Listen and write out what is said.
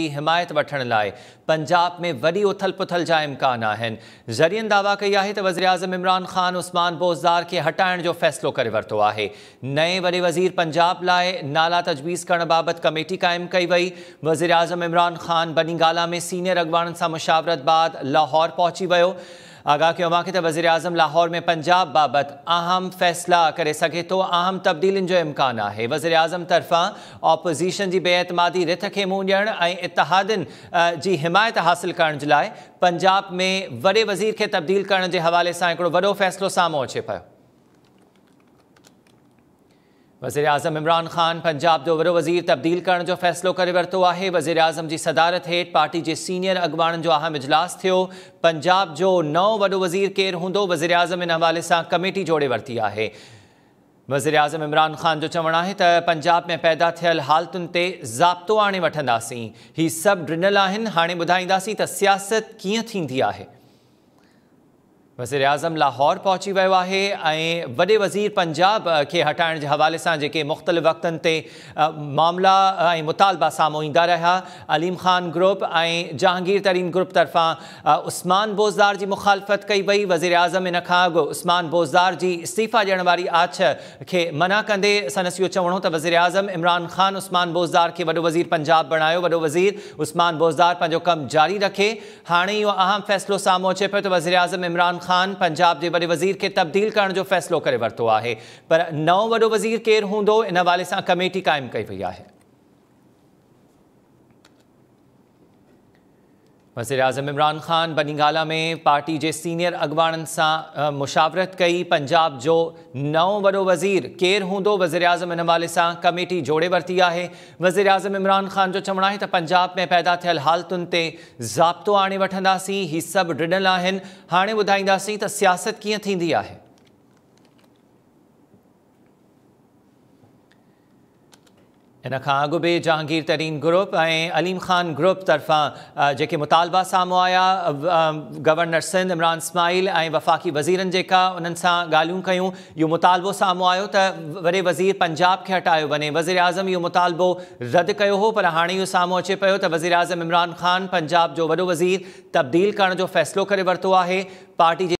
हिमायत वठण लाए पंजाब में वॾी उथल पुथल जा इम्कान जरियन दावा कई है वजी अजम इमरान ख़ान उस्मान बोज़दार के हटाने फ़ैसलो कर वरतो है नए वे वज़ीर पंजाब लाए नाला तजवीज़ करण बाबत कमेटी कायम कई वही वज़ीर आज़म इमरान ख़ान बनीगाला में सीनियर अॻवाननि से मुशावरत बाद लाहौर पहुंची वियो آگاہ کیا ہوا کہ وزیر اعظم لاہور میں پنجاب بابت اہم فیصلہ کرے سکے تو اہم تبدیل جو امکان ہے وزیر اعظم طرفا اپوزیشن جی بے اعتمادی رت کے منہ ڈیئن اتحاد جی حمایت حاصل کرنے جلائے پنجاب میں وڑے وزیر کے تبدیل کرنے کے حوالے سے وڑو فیصلو ساموں اچے پہ वज़ीराज़म इमरान ख़ान पंजाब जो वॾो वज़ीर तब्दील करण जो फ़ैसिलो करे वरितो आहे वज़ीराज़म जी सदारत हेठि पार्टी जे सीनियर अॻुवाणनि जो अहम इजलास थियो पंजाब जो नओं वॾो वज़ीर केरु हूंदो वज़ीराज़म इन हवाले सां कमेटी जोड़े वरिती आहे वज़ीराज़म इमरान ख़ान जो चवणु आहे त पंजाब में पैदा थियल हालतुनि ते ज़ाब्तो आणे वठंदासीं ही सभु ॾिनल आहिनि हाणे ॿुधाईंदासीं त सियासत कीअं थींदी आहे वज़ीराज़म लाहौर पहुची वियो आहे ऐं वॾे वज़ीर पंजाब खे हटाइण जे हवाले सां जेके मुख़्तलिफ़ वक़्तनि ते मामला ऐं मुतालबा साम्हूं ईंदा रहिया अलीम ख़ान ग्रुप ऐं जहांगीर तरीन ग्रुप तरफ़ां बोज़दार जी मुखालफ़त कई वई वज़ीराज़म हिन खां अॻु उस्मान बोज़दार जी इस्तीफ़ा ॾियण वारी आछ खे मना कंदे सनस इहो चवणो त वज़ीराज़म इमरान ख़ान उस्मान बोज़दार खे वॾो वज़ीर पंजाब बणायो वॾो वज़ीर उस्मान बोज़दार पंहिंजो कमु जारी रखे हाणे इहो अहम फ़ैसिलो साम्हूं अचे पियो त वज़ीराज़म इमरान ख़ान खान पंजाब के वे वज़ीर के तब्दील कर फैसलो फ़ैसिलो करे है पर नो वो वज़ीर केर हूंदो इन हवाले से कमेटी कायम कई वही है अजम इमरान ख़ान बनी में पार्टी के सीनियर अॻुवाणनि से मुशावरत कई पंजाब जो नओं वो वज़ीर केर हों वज़ी अजम इन हवाले से कमेटी जोड़े वरती है आहे अजम इमरान ख़ान जो चवण है पंजाब में पैदा थियल हालतुनि ते आने वी वठंदासीं ही सभु ॾिनल आहिनि हाणे ॿुधाईंदासीं त सियासत कीअं इन खां अॻु बि जहांगीर तरीन ग्रुप ऐं अलीम ख़ान ग्रुप तरफ़ां जेके मुतालबा साम्हूं आया गवर्नर सिंध इमरान इस्माहील ऐं वफ़ाक़ी वज़ीरनि जेका उन्हनि सां ॻाल्हियूं कयूं इहो मुतालबो साम्हूं आयो त वॾे वज़ीर पंजाब खे हटायो वञे वज़ीर वज़ीराज़म इहो मुतालबो रद्द कयो हो पर हाणे इहो साम्हूं अचे पियो त वज़ीर वज़ीराज़म इमरान ख़ान पंजाब जो वॾो वज़ीर तब्दील करण जो फ़ैसिलो करे वरितो आहे पार्टी